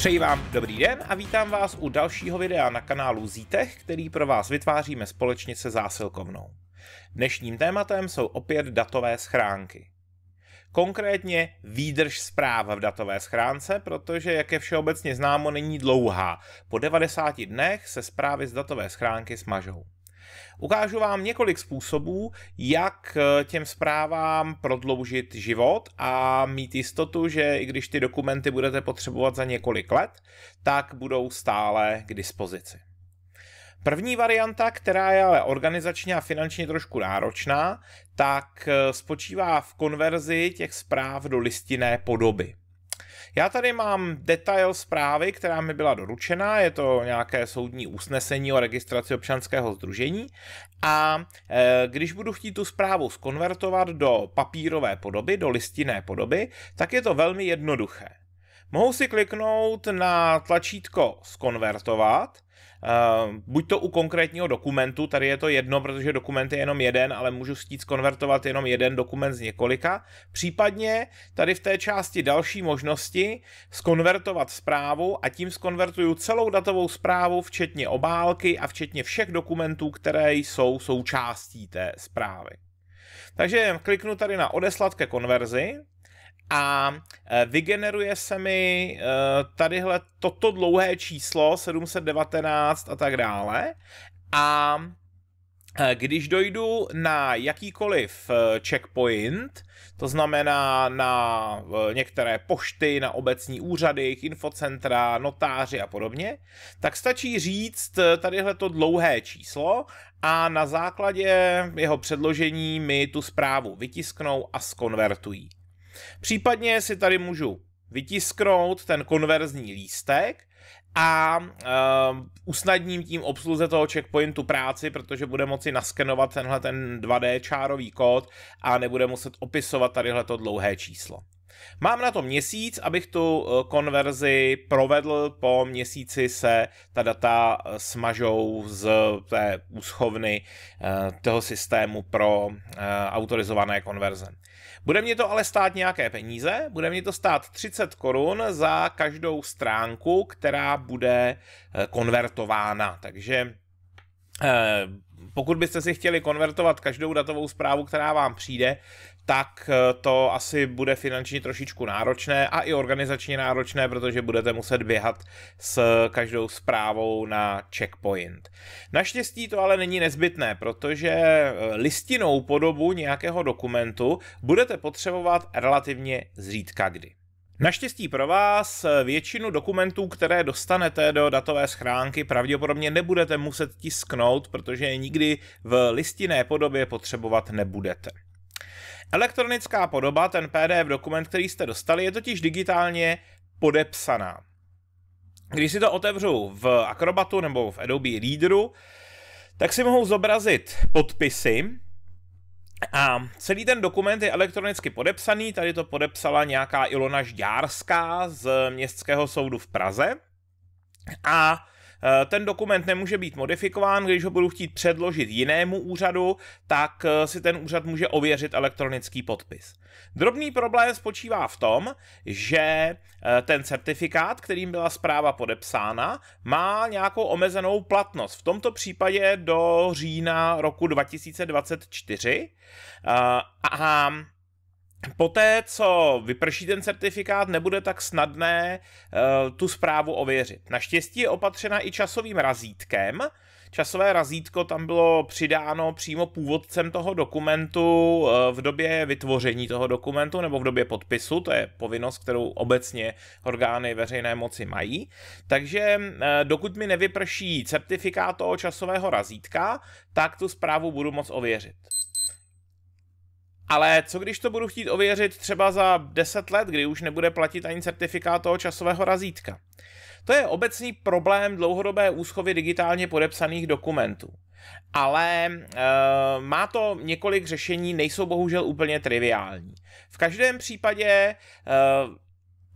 Přeji vám dobrý den a vítám vás u dalšího videa na kanálu Zítech, který pro vás vytváříme společně se zásilkovnou. Dnešním tématem jsou opět datové schránky. Konkrétně výdrž zpráv v datové schránce, protože, jak je všeobecně známo, není dlouhá. Po 90 dnech se zprávy z datové schránky smažou. Ukážu vám několik způsobů, jak eh, těm zprávám prodloužit život a mít jistotu, že i když ty dokumenty budete potřebovat za několik let, tak budou stále k dispozici. První varianta, která je ale organizačně a finančně trošku náročná, tak eh, spočívá v konverzi těch zpráv do listinné podoby. Já tady mám detail zprávy, která mi byla doručena, je to nějaké soudní usnesení o registraci občanského združení a e, když budu chtít tu zprávu skonvertovat do papírové podoby, do listinné podoby, tak je to velmi jednoduché. Mohu si kliknout na tlačítko skonvertovat Ehm, buď to u konkrétního dokumentu, tady je to jedno, protože dokument je jenom jeden, ale můžu chtít skonvertovat jenom jeden dokument z několika. Případně tady v té části další možnosti skonvertovat zprávu a tím skonvertuju celou datovou zprávu, včetně obálky a včetně všech dokumentů, které jsou součástí té zprávy. Takže kliknu tady na odeslat ke konverzi, a e, vygeneruje se mi e, tadyhle toto dlouhé číslo 719 a tak dále a e, když dojdu na jakýkoliv checkpoint, to znamená na některé pošty, na obecní úřady, infocentra, notáři a podobně, tak stačí říct tadyhle to dlouhé číslo a na základě jeho předložení mi tu zprávu vytisknou a skonvertují. Případně si tady můžu vytisknout ten konverzní lístek a uh, usnadním tím obsluze toho checkpointu práci, protože bude moci naskenovat tenhle ten 2D čárový kód a nebude muset opisovat tadyhle to dlouhé číslo. Mám na to měsíc, abych tu eh, konverzi provedl, po měsíci se ta data eh, smažou z té úschovny eh, toho systému pro autorizované konverze. Bude mě to ale stát nějaké peníze, bude mě to stát 30 korun za každou stránku, která bude konvertována, takže pokud byste si chtěli konvertovat každou datovou zprávu, která vám přijde, tak eh, to asi bude finančně trošičku náročné a i organizačně náročné, protože budete muset běhat s každou zprávou na checkpoint. Naštěstí to ale není nezbytné, protože eh, listinou podobu nějakého dokumentu budete potřebovat relativně zřídka kdy. Naštěstí pro vás eh, většinu dokumentů, které dostanete do datové schránky, pravděpodobně nebudete muset tisknout, protože je nikdy v listinné podobě potřebovat nebudete. Elektronická podoba, ten PDF dokument, který jste dostali, je totiž digitálně podepsaná. Když si to otevřu v Acrobatu nebo v Adobe Readeru, tak si mohou zobrazit podpisy a celý ten dokument je elektronicky podepsaný, tady to podepsala nějaká Ilona Žďárská z Městského soudu v Praze a Eh, ten dokument nemůže být modifikován, když ho budu chtít předložit jinému úřadu, tak eh, si ten úřad může ověřit elektronický podpis. Drobný problém spočívá v tom, že eh, ten certifikát, kterým byla zpráva podepsána, má nějakou omezenou platnost. V tomto případě do října roku 2024. A Poté, co vyprší ten certifikát, nebude tak snadné uh, tu zprávu ověřit. Naštěstí je opatřena i časovým razítkem. Časové razítko tam bylo přidáno přímo původcem toho dokumentu uh, v době vytvoření toho dokumentu nebo v době podpisu, to je povinnost, kterou obecně orgány veřejné moci mají. Takže uh, dokud mi nevyprší certifikát toho časového razítka, tak tu zprávu budu moc ověřit. Ale co když to budu chtít ověřit třeba za 10 let, kdy už nebude platit ani certifikát toho časového razítka? To je obecný problém dlouhodobé úschovy digitálně podepsaných dokumentů. Ale e, má to několik řešení, nejsou bohužel úplně triviální. V každém případě e,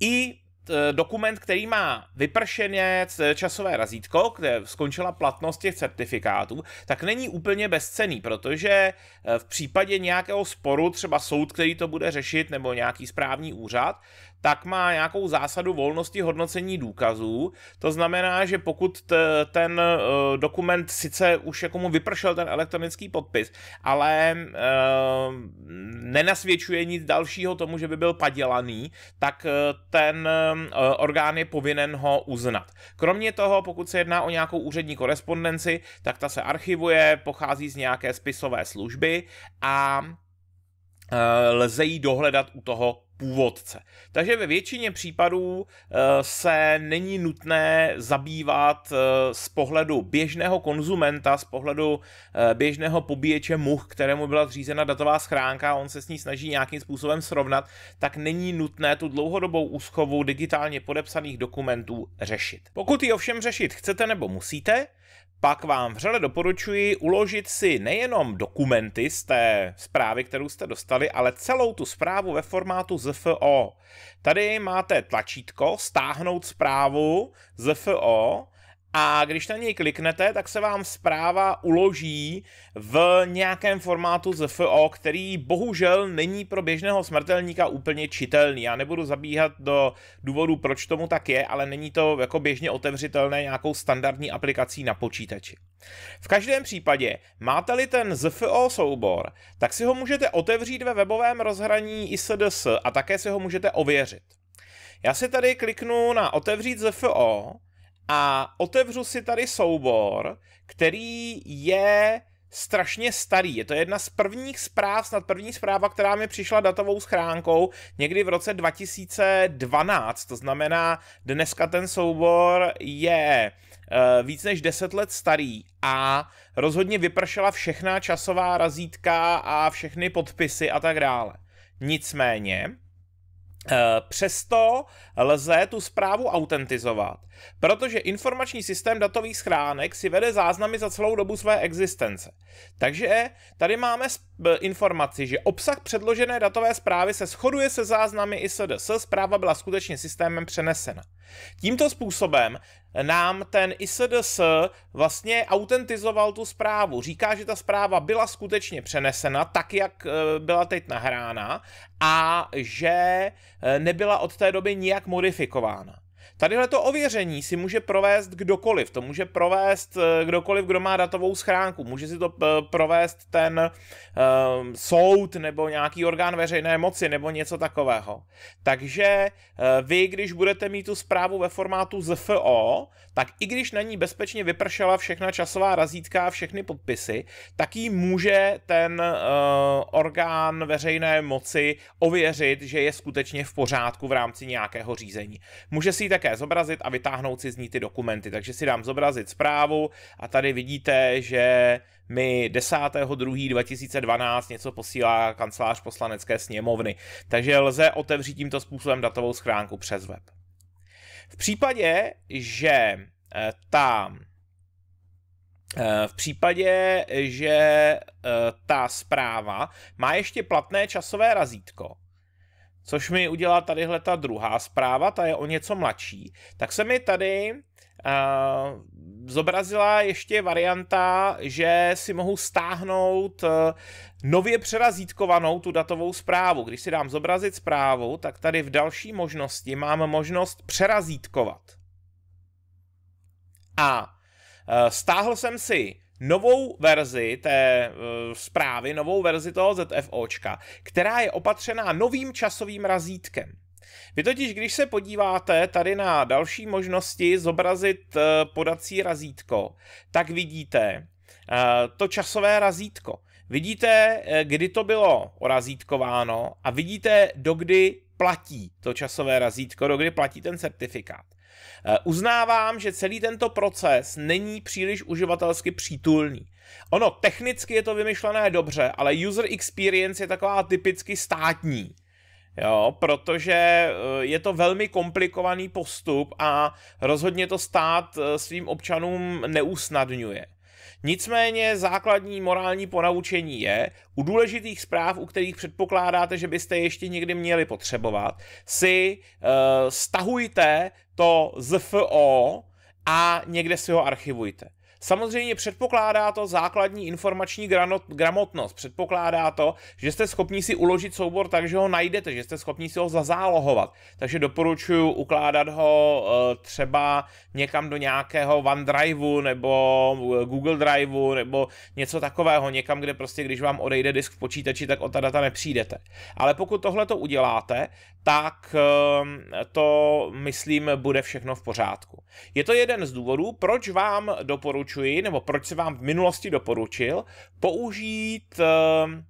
i Eh, dokument, který má vypršeně eh, časové razítko, kde skončila platnost těch certifikátů, tak není úplně bezcený, protože eh, v případě nějakého sporu, třeba soud, který to bude řešit, nebo nějaký správní úřad, tak má nějakou zásadu volnosti hodnocení důkazů. To znamená, že pokud t, ten uh, dokument sice už jako mu vypršel ten elektronický podpis, ale uh, nenasvědčuje nic dalšího tomu, že by byl padělaný, tak uh, ten uh, orgán je povinen ho uznat. Kromě toho, pokud se jedná o nějakou úřední korespondenci, tak ta se archivuje, pochází z nějaké spisové služby a lze ji dohledat u toho původce. Takže ve většině případů eh, se není nutné zabývat eh, z pohledu běžného konzumenta, z pohledu eh, běžného pobíječe much, kterému byla zřízena datová schránka a on se s ní snaží nějakým způsobem srovnat, tak není nutné tu dlouhodobou úschovu digitálně podepsaných dokumentů řešit. Pokud ji ovšem řešit chcete nebo musíte, pak vám vřele doporučuji uložit si nejenom dokumenty z té zprávy, kterou jste dostali, ale celou tu zprávu ve formátu ZFO. Tady máte tlačítko stáhnout zprávu ZFO a když na něj kliknete, tak se vám zpráva uloží v nějakém formátu ZFO, který bohužel není pro běžného smrtelníka úplně čitelný. Já nebudu zabíhat do důvodu, proč tomu tak je, ale není to jako běžně otevřitelné nějakou standardní aplikací na počítači. V každém případě, máte-li ten ZFO soubor, tak si ho můžete otevřít ve webovém rozhraní ISDS a také si ho můžete ověřit. Já si tady kliknu na otevřít ZFO a otevřu si tady soubor, který je strašně starý. Je to jedna z prvních zpráv, snad první zpráva, která mi přišla datovou schránkou někdy v roce 2012. To znamená, dneska ten soubor je eh, víc než 10 let starý a rozhodně vypršela všechna časová razítka a všechny podpisy a tak dále. Nicméně, Eh, přesto lze tu zprávu autentizovat, protože informační systém datových schránek si vede záznamy za celou dobu své existence. Takže tady máme informaci, že obsah předložené datové zprávy se shoduje se záznamy ISDS, zpráva byla skutečně systémem přenesena. Tímto způsobem nám ten ISDS vlastně autentizoval tu zprávu. Říká, že ta zpráva byla skutečně přenesena tak, jak eh, byla teď nahrána a že eh, nebyla od té doby nijak modifikována. Tadyhle to ověření si může provést kdokoliv, to může provést eh, kdokoliv, kdo má datovou schránku, může si to eh, provést ten um, soud nebo nějaký orgán veřejné moci nebo něco takového. Takže uh, vy, když budete mít tu zprávu ve formátu ZFO, tak i když na ní bezpečně vypršela všechna časová razítka a všechny podpisy, tak ji může ten uh, orgán veřejné moci ověřit, že je skutečně v pořádku v rámci nějakého řízení. Může si ji také zobrazit a vytáhnout si z ní ty dokumenty. Takže si dám zobrazit zprávu a tady vidíte, že mi 10.2.2012 něco posílá kancelář poslanecké sněmovny. Takže lze otevřít tímto způsobem datovou schránku přes web. V případě, že eh, ta eh, v případě, že eh, ta zpráva má ještě platné časové razítko, což mi udělá tadyhle ta druhá zpráva, ta je o něco mladší, tak se mi tady uh, zobrazila ještě varianta, že si mohu stáhnout uh, nově přerazítkovanou tu datovou zprávu. Když si dám zobrazit zprávu, tak tady v další možnosti mám možnost přerazítkovat. A uh, stáhl jsem si novou verzi té e, zprávy, novou verzi toho ZFOčka, která je opatřená novým časovým razítkem. Vy totiž, když se podíváte tady na další možnosti zobrazit e, podací razítko, tak vidíte e, to časové razítko. Vidíte, e, kdy to bylo orazítkováno a vidíte, dokdy platí to časové razítko, dokdy platí ten certifikát. Eh, uznávám, že celý tento proces není příliš uživatelsky přítulný. Ono technicky je to vymyšlené dobře, ale user experience je taková typicky státní. Jo, protože eh, je to velmi komplikovaný postup a rozhodně to stát eh, svým občanům neusnadňuje. Nicméně základní morální ponaučení je, u důležitých zpráv, u kterých předpokládáte, že byste ještě někdy měli potřebovat, si e, stahujte to ZFO a někde si ho archivujte. Samozřejmě předpokládá to základní informační gramotnost, předpokládá to, že jste schopni si uložit soubor tak, že ho najdete, že jste schopni si ho zazálohovat. Takže doporučuji ukládat ho e, třeba někam do nějakého OneDriveu nebo e, Google Driveu nebo něco takového, někam, kde prostě když vám odejde disk v počítači, tak o ta data nepřijdete. Ale pokud tohle to uděláte, tak ehm, to, myslím, bude všechno v pořádku. Je to jeden z důvodů, proč vám doporučuji, nebo proč se vám v minulosti doporučil, použít ehm,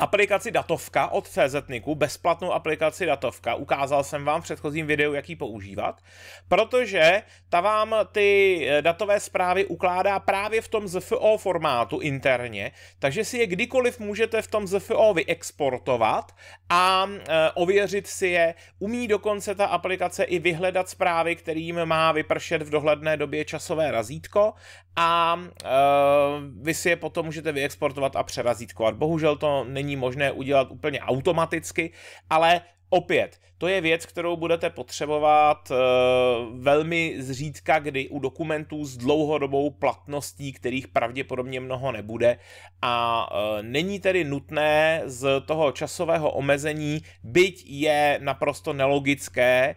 aplikaci Datovka od CZNiku, bezplatnou aplikaci Datovka. Ukázal jsem vám v předchozím videu, jak ji používat, protože ta vám ty eh, datové zprávy ukládá právě v tom ZFO formátu interně, takže si je kdykoliv můžete v tom ZFO vyexportovat a eh, ověřit si je. Umí dokonce ta aplikace i vyhledat zprávy, kterým má vypršet v dohledné době časové razítko a uh, vy si je potom můžete vyexportovat a přerazítkovat. Bohužel to není možné udělat úplně automaticky, ale Opět, to je věc, kterou budete potřebovat e, velmi zřídka, kdy u dokumentů s dlouhodobou platností, kterých pravděpodobně mnoho nebude. A e, není tedy nutné z toho časového omezení, byť je naprosto nelogické, e,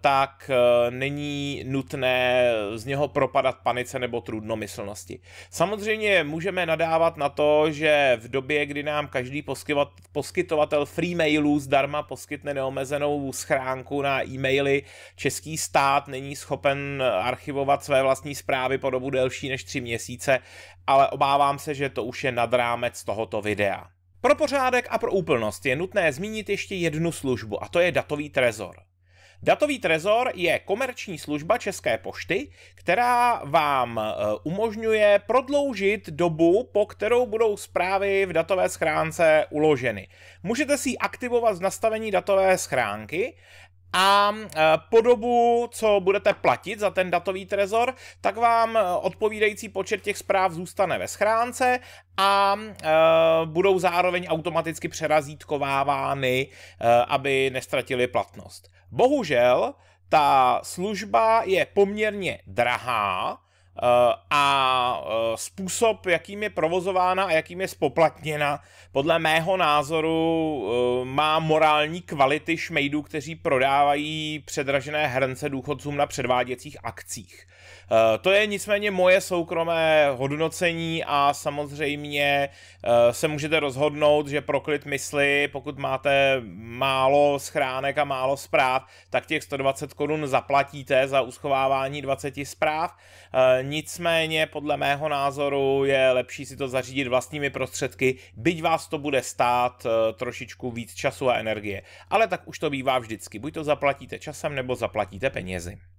tak e, není nutné z něho propadat panice nebo trudnomyslnosti. Samozřejmě můžeme nadávat na to, že v době, kdy nám každý poskyvat, poskytovatel free mailů zdarma poskytuje, poskytne neomezenou schránku na e-maily. Český stát není schopen archivovat své vlastní zprávy po dobu delší než tři měsíce, ale obávám se, že to už je nad rámec tohoto videa. Pro pořádek a pro úplnost je nutné zmínit ještě jednu službu, a to je datový trezor. Datový trezor je komerční služba České pošty, která vám e, umožňuje prodloužit dobu, po kterou budou zprávy v datové schránce uloženy. Můžete si ji aktivovat z nastavení datové schránky a e, po dobu, co budete platit za ten datový trezor, tak vám e, odpovídající počet těch zpráv zůstane ve schránce a budou zároveň automaticky přerazítkovávány, aby nestratili platnost. Bohužel ta služba je poměrně drahá eh, a eh, způsob, jakým je provozována a jakým je spoplatněna, podle mého názoru eh, má morální kvality šmejdů, kteří prodávají předražené hrnce důchodcům na předváděcích akcích. Eh, to je nicméně moje soukromé hodnocení a samozřejmě eh, se můžete rozhodnout, že pro klid mysli, pokud máte málo schránek a málo zpráv, tak těch 120 korun zaplatíte za uschovávání 20 zpráv. Eh, nicméně podle mého názoru je lepší si to zařídit vlastními prostředky, byť vás to bude stát trošičku víc času a energie. Ale tak už to bývá vždycky. Buď to zaplatíte časem, nebo zaplatíte penězi.